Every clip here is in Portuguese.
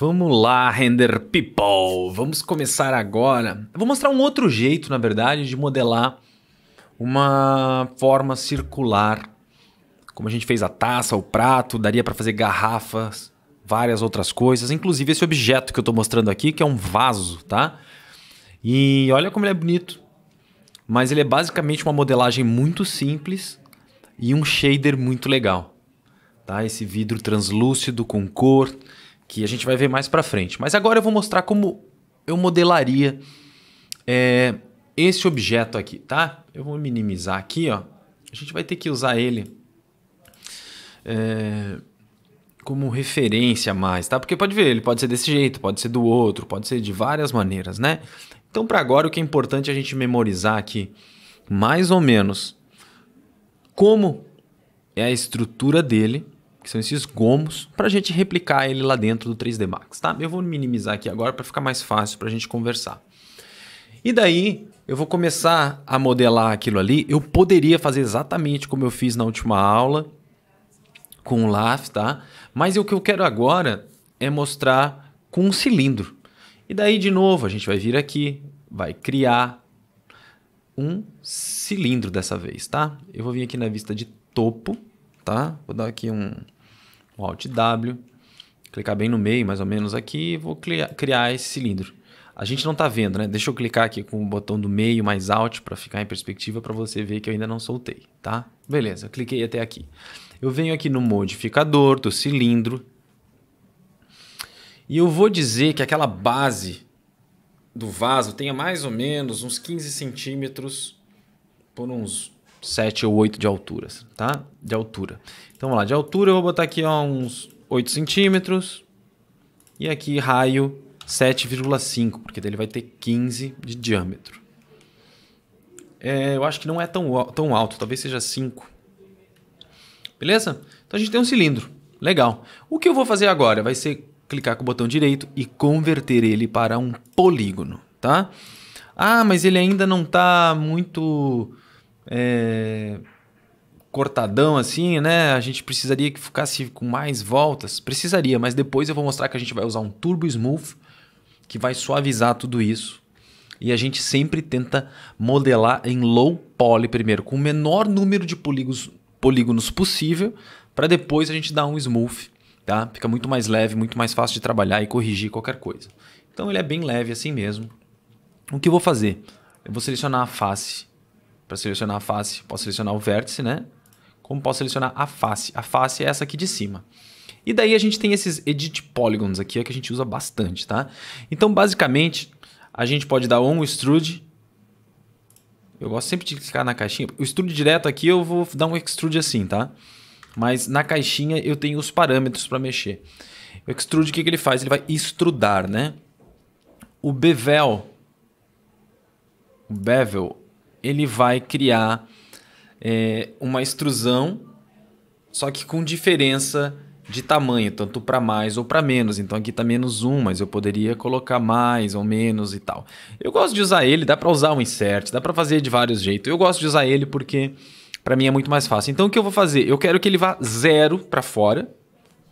Vamos lá, render people. Vamos começar agora. Eu vou mostrar um outro jeito, na verdade, de modelar uma forma circular. Como a gente fez a taça, o prato, daria para fazer garrafas, várias outras coisas, inclusive esse objeto que eu estou mostrando aqui, que é um vaso, tá? E olha como ele é bonito. Mas ele é basicamente uma modelagem muito simples e um shader muito legal. Tá? Esse vidro translúcido com cor que a gente vai ver mais para frente. Mas agora eu vou mostrar como eu modelaria é, esse objeto aqui, tá? Eu vou minimizar aqui, ó. A gente vai ter que usar ele é, como referência mais, tá? Porque pode ver, ele pode ser desse jeito, pode ser do outro, pode ser de várias maneiras, né? Então, para agora, o que é importante é a gente memorizar aqui, mais ou menos, como é a estrutura dele que são esses gomos, para a gente replicar ele lá dentro do 3D Max, tá? Eu vou minimizar aqui agora para ficar mais fácil para a gente conversar. E daí eu vou começar a modelar aquilo ali. Eu poderia fazer exatamente como eu fiz na última aula com o LAF, tá? Mas o que eu quero agora é mostrar com um cilindro. E daí de novo a gente vai vir aqui, vai criar um cilindro dessa vez, tá? Eu vou vir aqui na vista de topo, tá? Vou dar aqui um o Alt W, clicar bem no meio, mais ou menos aqui, e vou criar esse cilindro. A gente não está vendo, né? Deixa eu clicar aqui com o botão do meio mais alt para ficar em perspectiva para você ver que eu ainda não soltei, tá? Beleza, cliquei até aqui. Eu venho aqui no modificador do cilindro e eu vou dizer que aquela base do vaso tenha mais ou menos uns 15 centímetros por uns 7 ou 8 de altura, assim, tá? De altura. Então vamos lá, de altura eu vou botar aqui ó, uns 8 centímetros. E aqui raio 7,5, porque ele vai ter 15 de diâmetro. É, eu acho que não é tão, tão alto, talvez seja 5. Beleza? Então a gente tem um cilindro. Legal. O que eu vou fazer agora vai ser clicar com o botão direito e converter ele para um polígono, tá? Ah, mas ele ainda não está muito é, cortadão assim, né? A gente precisaria que ficasse com mais voltas. Precisaria, mas depois eu vou mostrar que a gente vai usar um turbo smooth que vai suavizar tudo isso. E a gente sempre tenta modelar em low poly primeiro, com o menor número de polígonos, polígonos possível, para depois a gente dar um smooth, tá? Fica muito mais leve, muito mais fácil de trabalhar e corrigir qualquer coisa. Então ele é bem leve assim mesmo. O que eu vou fazer? Eu vou selecionar a face para selecionar a face, posso selecionar o vértice, né? Como posso selecionar a face? A face é essa aqui de cima. E daí a gente tem esses edit polygons aqui, é que a gente usa bastante, tá? Então, basicamente, a gente pode dar um extrude. Eu gosto sempre de clicar na caixinha. O extrude direto aqui eu vou dar um extrude assim, tá? Mas na caixinha eu tenho os parâmetros para mexer. O extrude, o que, que ele faz? Ele vai extrudar, né? O bevel, o bevel ele vai criar é, uma extrusão, só que com diferença de tamanho, tanto para mais ou para menos. Então aqui está menos um, mas eu poderia colocar mais ou menos e tal. Eu gosto de usar ele, dá para usar um insert, dá para fazer de vários jeitos. Eu gosto de usar ele porque para mim é muito mais fácil. Então o que eu vou fazer? Eu quero que ele vá zero para fora,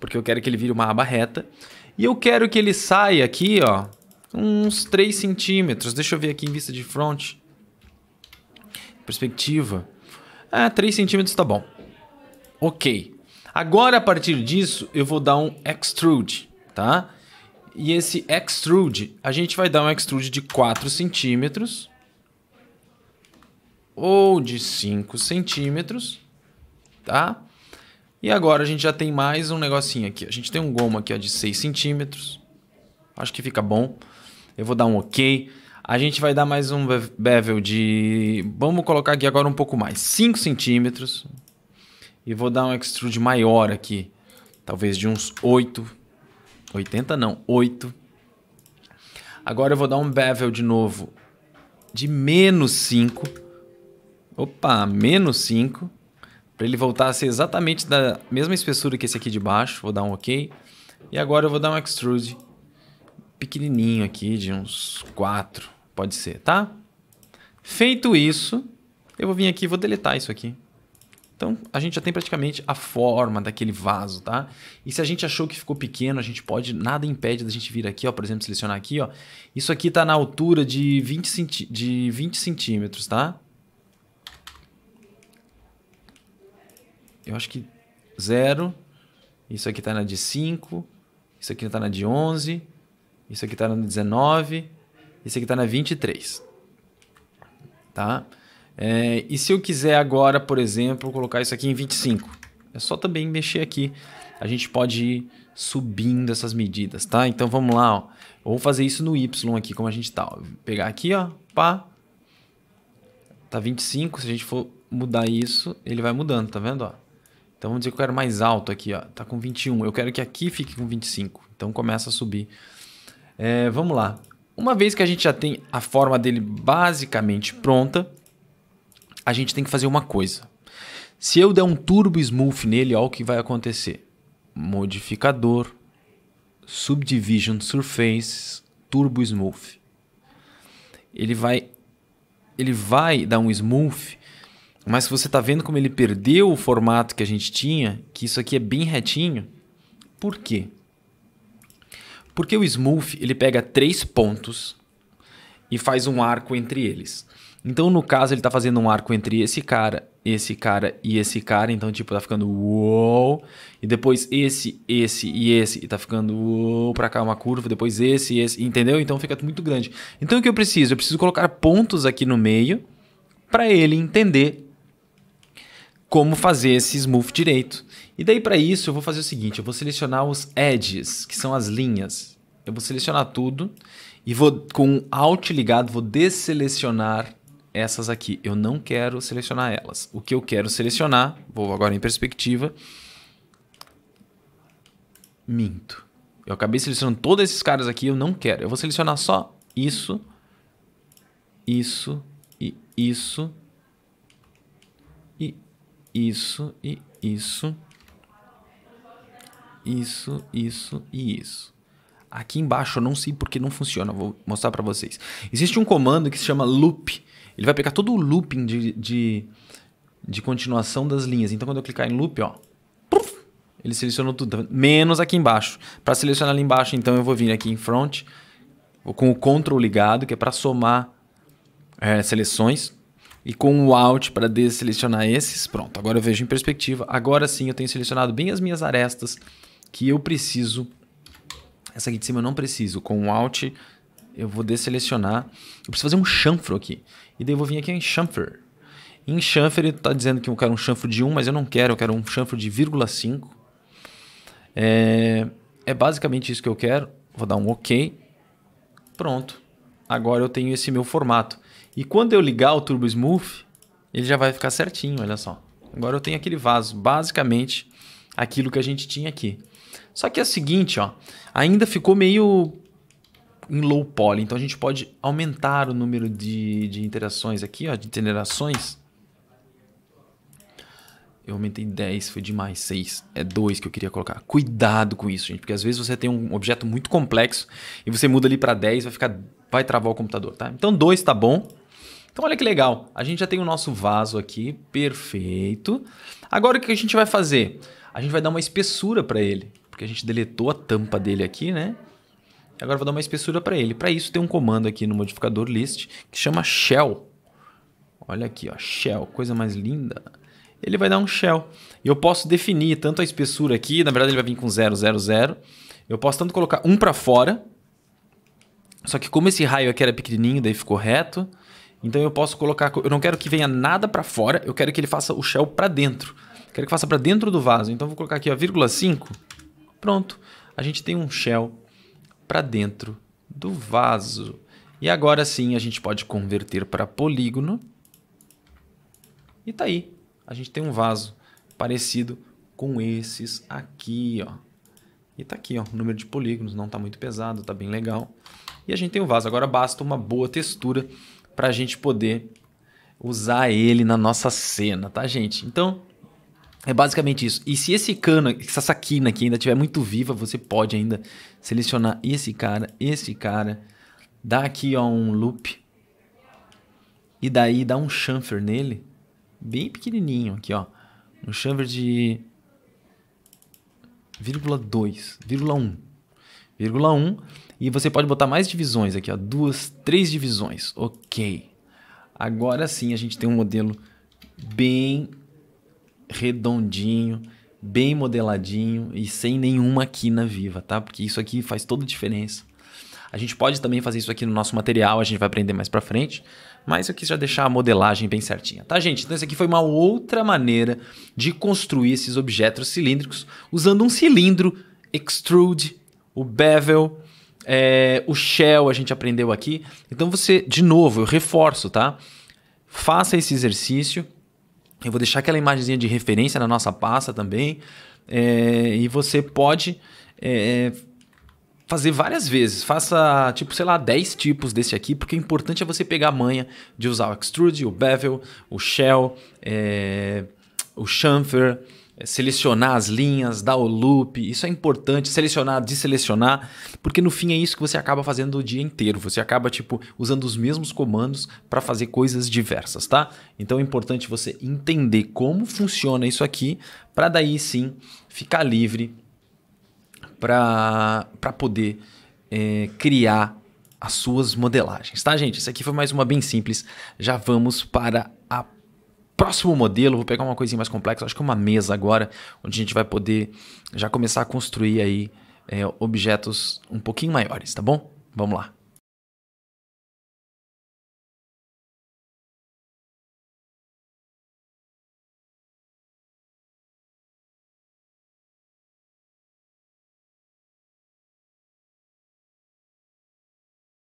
porque eu quero que ele vire uma aba reta. E eu quero que ele saia aqui, ó, uns 3 centímetros. Deixa eu ver aqui em vista de front. Perspectiva. Ah, 3 centímetros tá bom. Ok. Agora, a partir disso, eu vou dar um extrude, tá? E esse extrude, a gente vai dar um extrude de 4 centímetros ou de 5 centímetros, tá? E agora a gente já tem mais um negocinho aqui. A gente tem um gomo aqui ó, de 6 centímetros. Acho que fica bom. Eu vou dar um ok. A gente vai dar mais um bevel de. Vamos colocar aqui agora um pouco mais. 5 centímetros. E vou dar um extrude maior aqui. Talvez de uns 8. 80 não, 8. Agora eu vou dar um bevel de novo de menos 5. Opa, menos 5. Para ele voltar a ser exatamente da mesma espessura que esse aqui de baixo. Vou dar um OK. E agora eu vou dar um extrude pequenininho aqui, de uns 4. Pode ser, tá? Feito isso, eu vou vir aqui e vou deletar isso aqui. Então, a gente já tem praticamente a forma daquele vaso, tá? E se a gente achou que ficou pequeno, a gente pode, nada impede da gente vir aqui, ó, por exemplo, selecionar aqui, ó. Isso aqui tá na altura de 20, de 20 centímetros, tá? Eu acho que 0. Isso aqui tá na de 5. Isso aqui tá na de 11. Isso aqui tá na de 19. Esse aqui está na 23. Tá? É, e se eu quiser agora, por exemplo, colocar isso aqui em 25? É só também mexer aqui. A gente pode ir subindo essas medidas, tá? Então vamos lá, ó. Eu vou fazer isso no Y aqui, como a gente está. pegar aqui, ó, pá. Tá 25, se a gente for mudar isso, ele vai mudando, tá vendo, ó? Então vamos dizer que eu quero mais alto aqui, ó. Tá com 21. Eu quero que aqui fique com 25. Então começa a subir. É, vamos lá. Uma vez que a gente já tem a forma dele basicamente pronta, a gente tem que fazer uma coisa. Se eu der um turbo smooth nele, olha o que vai acontecer. Modificador, subdivision surface, turbo smooth. Ele vai ele vai dar um smooth, mas se você está vendo como ele perdeu o formato que a gente tinha, que isso aqui é bem retinho. Por quê? Porque o smooth, ele pega três pontos e faz um arco entre eles. Então, no caso, ele está fazendo um arco entre esse cara, esse cara e esse cara. Então, tipo, tá ficando uou. E depois esse, esse e esse. E tá ficando uou pra cá uma curva. Depois esse esse. Entendeu? Então fica muito grande. Então, o que eu preciso? Eu preciso colocar pontos aqui no meio para ele entender como fazer esse smooth direito. E daí para isso eu vou fazer o seguinte, eu vou selecionar os edges, que são as linhas. Eu vou selecionar tudo e vou com alt ligado vou desselecionar essas aqui. Eu não quero selecionar elas. O que eu quero selecionar, vou agora em perspectiva. Minto. Eu acabei selecionando todos esses caras aqui, eu não quero. Eu vou selecionar só isso, isso e isso isso e isso. Isso, isso e isso. Aqui embaixo eu não sei porque não funciona, vou mostrar para vocês. Existe um comando que se chama loop. Ele vai pegar todo o looping de, de, de continuação das linhas. Então quando eu clicar em loop, ó, ele selecionou tudo, então, menos aqui embaixo. Para selecionar ali embaixo, então eu vou vir aqui em front, com o control ligado, que é para somar é, seleções e com o Alt para desselecionar esses, pronto, agora eu vejo em perspectiva. Agora sim eu tenho selecionado bem as minhas arestas que eu preciso. Essa aqui de cima eu não preciso. Com o Alt eu vou desselecionar. Eu preciso fazer um chanfro aqui. E daí eu vou vir aqui em chanfer. Em chanfer ele está dizendo que eu quero um chanfro de 1, mas eu não quero, eu quero um chanfro de 0,5. É, é basicamente isso que eu quero. Vou dar um OK. Pronto. Agora eu tenho esse meu formato. E quando eu ligar o Turbo Smooth, ele já vai ficar certinho, olha só. Agora eu tenho aquele vaso, basicamente aquilo que a gente tinha aqui. Só que é o seguinte, ó, ainda ficou meio em low poly, então a gente pode aumentar o número de, de interações aqui, ó, de interações. Eu aumentei 10, foi demais, 6. É 2 que eu queria colocar. Cuidado com isso, gente, porque às vezes você tem um objeto muito complexo e você muda ali para 10, vai ficar vai travar o computador, tá? Então 2 tá bom. Então olha que legal, a gente já tem o nosso vaso aqui, perfeito. Agora o que a gente vai fazer? A gente vai dar uma espessura para ele, porque a gente deletou a tampa dele aqui, né? Agora vou dar uma espessura para ele. Para isso tem um comando aqui no modificador list que chama shell. Olha aqui, ó, shell, coisa mais linda. Ele vai dar um shell. E eu posso definir tanto a espessura aqui, na verdade ele vai vir com 0, 0, 0. Eu posso tanto colocar um para fora, só que como esse raio aqui era pequenininho, daí ficou reto. Então eu posso colocar, eu não quero que venha nada para fora, eu quero que ele faça o shell para dentro. Quero que faça para dentro do vaso. Então vou colocar aqui a vírgula 5. Pronto. A gente tem um shell para dentro do vaso. E agora sim a gente pode converter para polígono. E tá aí. A gente tem um vaso parecido com esses aqui, ó. E tá aqui, ó, o número de polígonos, não tá muito pesado, tá bem legal. E a gente tem o um vaso. Agora basta uma boa textura para a gente poder usar ele na nossa cena, tá, gente? Então, é basicamente isso. E se esse cano, essa saquina aqui ainda estiver muito viva, você pode ainda selecionar esse cara, esse cara, dá aqui ó, um loop e daí dá um chamfer nele, bem pequenininho aqui, ó. Um chamfer de 0,2, 1. 1,1 e você pode botar mais divisões aqui, ó, duas, três divisões. Ok. Agora sim a gente tem um modelo bem redondinho, bem modeladinho e sem nenhuma quina viva, tá? Porque isso aqui faz toda a diferença. A gente pode também fazer isso aqui no nosso material, a gente vai aprender mais para frente, mas eu quis já deixar a modelagem bem certinha, tá, gente? Então, isso aqui foi uma outra maneira de construir esses objetos cilíndricos usando um cilindro extrude o bevel, é, o shell a gente aprendeu aqui. Então você, de novo, eu reforço, tá? Faça esse exercício. Eu vou deixar aquela imagenzinha de referência na nossa pasta também. É, e você pode é, fazer várias vezes. Faça, tipo, sei lá, 10 tipos desse aqui, porque o importante é você pegar a manha de usar o extrude, o bevel, o shell, é, o chamfer, é, selecionar as linhas, dar o loop, isso é importante, selecionar, desselecionar, porque no fim é isso que você acaba fazendo o dia inteiro. Você acaba tipo usando os mesmos comandos para fazer coisas diversas, tá? Então é importante você entender como funciona isso aqui para daí sim ficar livre para poder é, criar as suas modelagens, tá, gente? Isso aqui foi mais uma bem simples. Já vamos para próximo modelo, vou pegar uma coisinha mais complexa, acho que uma mesa agora, onde a gente vai poder já começar a construir aí é, objetos um pouquinho maiores, tá bom? Vamos lá.